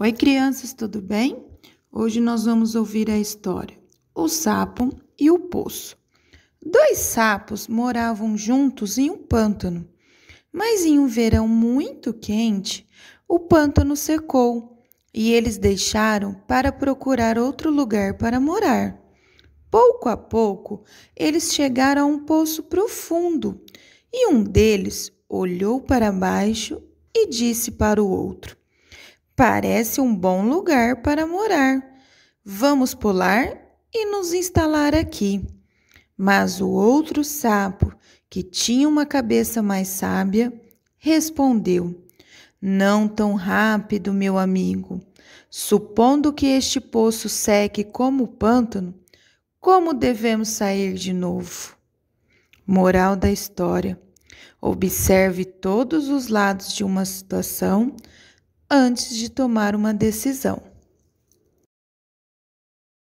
Oi, crianças, tudo bem? Hoje nós vamos ouvir a história O Sapo e o Poço. Dois sapos moravam juntos em um pântano, mas em um verão muito quente, o pântano secou e eles deixaram para procurar outro lugar para morar. Pouco a pouco, eles chegaram a um poço profundo e um deles olhou para baixo e disse para o outro: Parece um bom lugar para morar. Vamos pular e nos instalar aqui. Mas o outro sapo, que tinha uma cabeça mais sábia, respondeu: Não tão rápido, meu amigo. Supondo que este poço seque como o pântano, como devemos sair de novo? Moral da história: observe todos os lados de uma situação antes de tomar uma decisão.